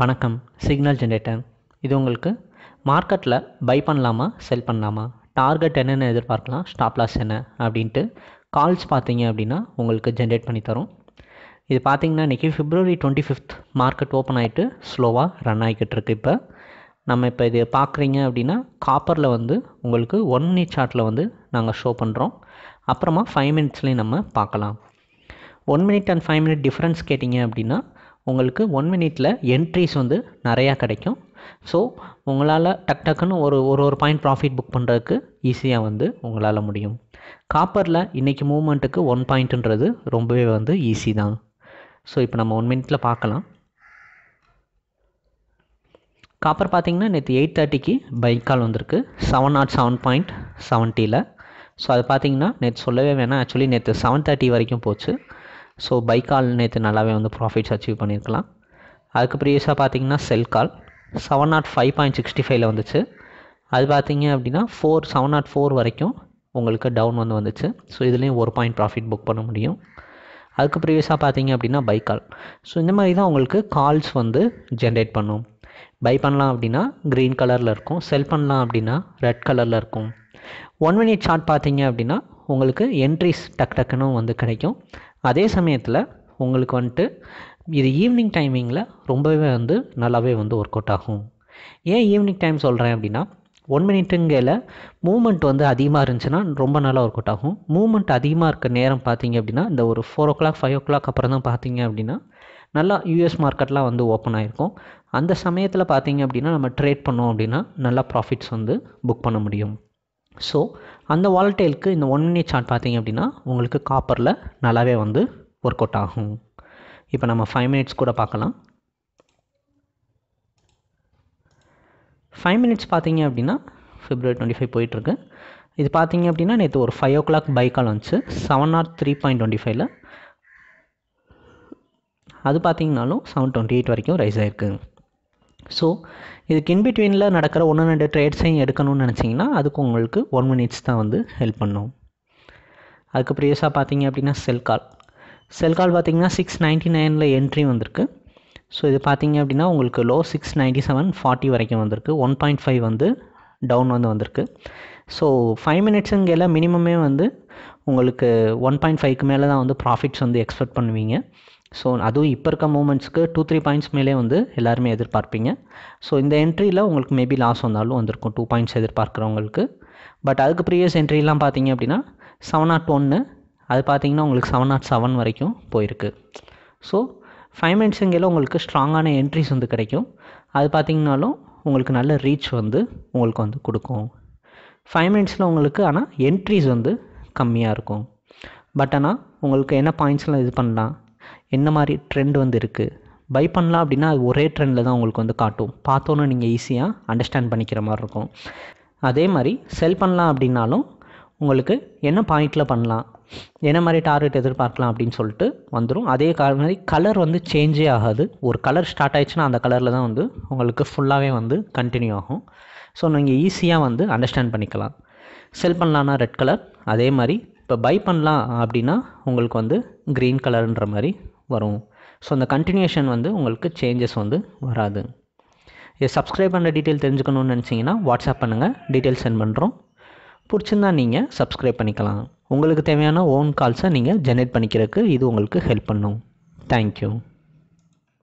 வணக்கம் signal generator இது உங்களுக்கு மார்க்கெட்டில் பை பண்ணலாமா செல் பண்ணலாமா டார்கெட் என்னென்ன எதிர்பார்க்கலாம் ஸ்டாப் லாஸ் என்ன அப்படின்ட்டு கால்ஸ் பார்த்தீங்க அப்படின்னா உங்களுக்கு ஜென்ரேட் பண்ணி தரும் இது பார்த்திங்கன்னா இன்றைக்கி February twenty fifth market open ஆகிட்டு ஸ்லோவாக ரன் ஆகிக்கிட்டு இருக்கு இப்போ நம்ம இப்போ இது பார்க்குறீங்க அப்படின்னா காப்பரில் வந்து உங்களுக்கு ஒன் மினிட் சார்ட்டில் வந்து நாங்கள் ஷோ பண்ணுறோம் அப்புறமா ஃபைவ் மினிட்ஸ்லேயும் நம்ம பார்க்கலாம் one minute and five minute difference கேட்டிங்க அப்படின்னா உங்களுக்கு ஒன் மினிட்டில் என்ட்ரிஸ் வந்து நிறையா கிடைக்கும் ஸோ உங்களால் டக் டக்குன்னு ஒரு ஒரு ஒரு பாயிண்ட் ப்ராஃபிட் புக் பண்ணுறதுக்கு ஈஸியாக வந்து உங்களால் முடியும் காப்பரில் இன்றைக்கி மூமெண்ட்டுக்கு ஒன் பாயிண்ட்டுன்றது ரொம்பவே வந்து ஈஸி தான் ஸோ இப்போ நம்ம ஒன் மினிட்டில் பார்க்கலாம் காப்பர் பார்த்திங்கன்னா நேற்று எயிட் தேர்ட்டிக்கு பைக் கால் வந்திருக்கு செவன் நாட் செவன் பாயிண்ட் செவன்ட்டியில் ஸோ அது பார்த்திங்கன்னா நேற்று சொல்லவே வேணாம் ஆக்சுவலி நேற்று செவன் தேர்ட்டி வரைக்கும் போச்சு ஸோ பைக்கால் நேற்று நல்லாவே வந்து ப்ராஃபிட்ஸ் அச்சீவ் பண்ணியிருக்கலாம் அதுக்கு ப்ரீவியஸாக பார்த்தீங்கன்னா sell call seven nought five point sixty ஃபைவ்ல வந்துச்சு அது பார்த்தீங்க அப்படின்னா ஃபோர் செவன் நாட் ஃபோர் வரைக்கும் உங்களுக்கு டவுன் வந்து வந்துச்சு ஸோ இதுலேயும் ஒரு பாயிண்ட் ப்ராஃபிட் புக் பண்ண முடியும் அதுக்கு ப்ரீவியஸாக பார்த்தீங்க அப்படின்னா பை கால் ஸோ இந்த மாதிரி தான் உங்களுக்கு கால்ஸ் வந்து ஜென்ரேட் பண்ணும் பை பண்ணலாம் அப்படின்னா க்ரீன் கலரில் இருக்கும் செல் பண்ணலாம் அப்படின்னா ரெட் கலரில் இருக்கும் ஒன் மினிட் சார்ட் பார்த்தீங்க அப்படின்னா உங்களுக்கு என்ட்ரிஸ் டக் டக்குன்னு வந்து கிடைக்கும் அதே சமயத்தில் உங்களுக்கு வந்துட்டு இது ஈவினிங் டைமிங்கில் ரொம்பவே வந்து நல்லாவே வந்து ஒர்க் அவுட் ஆகும் ஏன் ஈவினிங் டைம் சொல்கிறேன் அப்படின்னா ஒன் மினிட்டுங்கையில் மூமெண்ட் வந்து அதிகமாக இருந்துச்சுன்னா ரொம்ப நல்லா ஒர்க் அவுட் ஆகும் மூமெண்ட் அதிகமாக இருக்க நேரம் பார்த்தீங்க அப்படின்னா இந்த ஒரு four o'clock five o'clock அப்புறம் தான் பார்த்தீங்க அப்படின்னா நல்லா யூஎஸ் மார்க்கெட்லாம் வந்து ஓப்பன் ஆகிருக்கும் அந்த சமயத்தில் பார்த்தீங்க அப்படின்னா நம்ம ட்ரேட் பண்ணோம் அப்படின்னா நல்லா ப்ராஃபிட்ஸ் வந்து புக் பண்ண முடியும் ஸோ அந்த வாலட்டைலுக்கு இந்த ஒன் மினி சார்ட் பார்த்தீங்க அப்படின்னா உங்களுக்கு காப்பரில் நல்லாவே வந்து ஒர்க் அவுட் ஆகும் இப்போ நம்ம ஃபைவ் மினிட்ஸ் கூட பார்க்கலாம் ஃபைவ் மினிட்ஸ் பார்த்தீங்க அப்படின்னா ஃபிப்ரவரி டுவெண்ட்டி ஃபைவ் போயிட்டுருக்கு இது பார்த்தீங்க அப்படின்னா நேற்று ஒரு ஃபைவ் ஓ கிளாக் பைக்கால் வந்துச்சு seven nought three point twenty ஃபைவ்ல அது பார்த்தீங்கனாலும் செவன் டுவெண்ட்டி எயிட் வரைக்கும் ரைஸ் ஆகிருக்கு ஸோ இதுக்கு இன்பிட்வீனில் நடக்கிற ஒன்று ரெண்டு ட்ரேட்ஸையும் எடுக்கணும்னு நினச்சிங்கன்னா அதுக்கு உங்களுக்கு ஒன் மினிட்ஸ் தான் வந்து ஹெல்ப் பண்ணும் அதுக்கு ப்ரீவியஸாக பார்த்தீங்க அப்படின்னா செல் கால் செல் கால் பார்த்தீங்கன்னா சிக்ஸ் நைன்ட்டி நைனில் என்ட்ரி வந்திருக்கு ஸோ இது பார்த்தீங்க அப்படின்னா உங்களுக்கு low six ninety seven forty வரைக்கும் வந்திருக்கு ஒன் பாயிண்ட் ஃபைவ் வந்து டவுன் வந்து வந்திருக்கு ஸோ ஃபைவ் மினிட்ஸுங்கெல்லாம் மினிமமே வந்து உங்களுக்கு ஒன் பாயிண்ட் ஃபைவ்க்கு மேலே தான் வந்து ப்ராஃபிட்ஸ் வந்து எக்ஸ்பெக்ட் பண்ணுவீங்க ஸோ அதுவும் இப்போ இருக்க மூமெண்ட்ஸ்க்கு டூ த்ரீ பாயிண்ட்ஸ் மேலே வந்து எல்லாருமே எதிர்பார்ப்பீங்க ஸோ இந்த என்ட்ரியில் உங்களுக்கு மேபி லாஸ் வந்தாலும் வந்திருக்கும் டூ பாயிண்ட்ஸ் எதிர்பார்க்குறவங்களுக்கு பட் அதுக்கு ப்ரீவியஸ் என்ட்ரிலாம் பார்த்தீங்க அப்படின்னா செவன் நாட் ஒன்று அது பார்த்தீங்கன்னா உங்களுக்கு செவன் நாட் செவன் வரைக்கும் போயிருக்கு ஸோ ஃபைவ் மினிட்ஸுங்கையில் உங்களுக்கு ஸ்ட்ராங்கான என்ட்ரிஸ் வந்து கிடைக்கும் அது பார்த்திங்கனாலும் உங்களுக்கு நல்ல ரீச் வந்து உங்களுக்கு வந்து கொடுக்கும் ஃபைவ் மினிட்ஸில் உங்களுக்கு ஆனால் என்ட்ரிஸ் வந்து கம்மியாக இருக்கும் பட் ஆனால் உங்களுக்கு என்ன பாயிண்ட்ஸ்லாம் இது பண்ணலாம் என்ன மாதிரி ட்ரெண்ட் வந்து இருக்குது பை பண்ணலாம் அப்படின்னா அது ஒரே ட்ரெண்டில் தான் உங்களுக்கு வந்து காட்டும் பார்த்தோன்னு நீங்கள் ஈஸியாக அண்டர்ஸ்டாண்ட் பண்ணிக்கிற மாதிரி இருக்கும் அதே மாதிரி செல் பண்ணலாம் அப்படின்னாலும் உங்களுக்கு என்ன பாயிண்டில் பண்ணலாம் என்ன மாதிரி டார்கெட் எதிர்பார்க்கலாம் அப்படின்னு சொல்லிட்டு வந்துடும் அதே மாதிரி கலர் வந்து சேஞ்சே ஆகாது ஒரு கலர் ஸ்டார்ட் ஆயிடுச்சுன்னா அந்த கலரில் தான் வந்து உங்களுக்கு ஃபுல்லாகவே வந்து கண்டினியூ ஆகும் ஸோ நீங்கள் ஈஸியாக வந்து அண்டர்ஸ்டாண்ட் பண்ணிக்கலாம் செல் பண்ணலான்னா ரெட் கலர் அதே மாதிரி இப்போ பை பண்ணலாம் அப்படின்னா உங்களுக்கு வந்து க்ரீன் கலருன்ற மாதிரி வரும் ஸோ அந்த கண்டினியூஷன் வந்து உங்களுக்கு சேஞ்சஸ் வந்து வராது இது சப்ஸ்கிரைப் பண்ணுற டீட்டெயில் தெரிஞ்சுக்கணும்னு நினச்சிங்கன்னா வாட்ஸ்அப் பண்ணுங்கள் டீட்டெயில் சென்ட் பண்ணுறோம் பிடிச்சிருந்தா நீங்கள் சப்ஸ்கிரைப் பண்ணிக்கலாம் உங்களுக்கு தேவையான ஓன் கால்ஸை நீங்கள் ஜென்ரேட் பண்ணிக்கிறதுக்கு இது உங்களுக்கு ஹெல்ப் பண்ணும் தேங்க்யூ